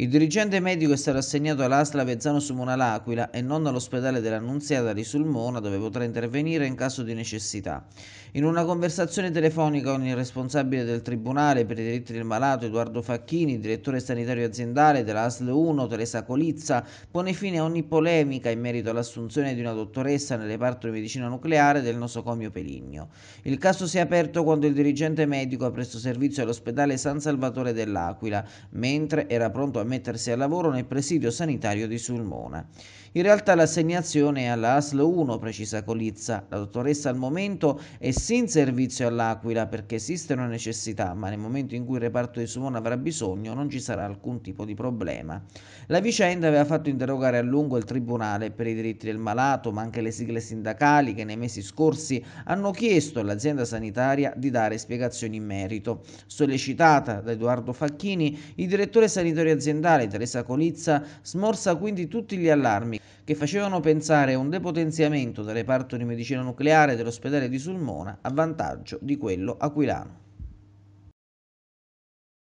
Il dirigente medico è stato assegnato all'Asla Vezzano Sumona L'Aquila e non all'ospedale dell'Annunziata di Sulmona dove potrà intervenire in caso di necessità. In una conversazione telefonica con il responsabile del Tribunale per i diritti del malato Edoardo Facchini, direttore sanitario aziendale dell'ASL 1 Teresa Colizza, pone fine a ogni polemica in merito all'assunzione di una dottoressa nel reparto di medicina nucleare del nosocomio Peligno. Il caso si è aperto quando il dirigente medico ha preso servizio all'ospedale San Salvatore dell'Aquila, mentre era pronto a mettersi al lavoro nel presidio sanitario di Sulmona. In realtà l'assegnazione è alla ASL 1, precisa Colizza. La dottoressa al momento è sin servizio all'Aquila perché esiste una necessità, ma nel momento in cui il reparto di Sulmona avrà bisogno non ci sarà alcun tipo di problema. La vicenda aveva fatto interrogare a lungo il Tribunale per i diritti del malato, ma anche le sigle sindacali che nei mesi scorsi hanno chiesto all'azienda sanitaria di dare spiegazioni in merito. Sollecitata da Edoardo Facchini, il direttore sanitario aziendale aziendale Teresa Colizza smorsa quindi tutti gli allarmi che facevano pensare a un depotenziamento del reparto di medicina nucleare dell'ospedale di Sulmona a vantaggio di quello aquilano.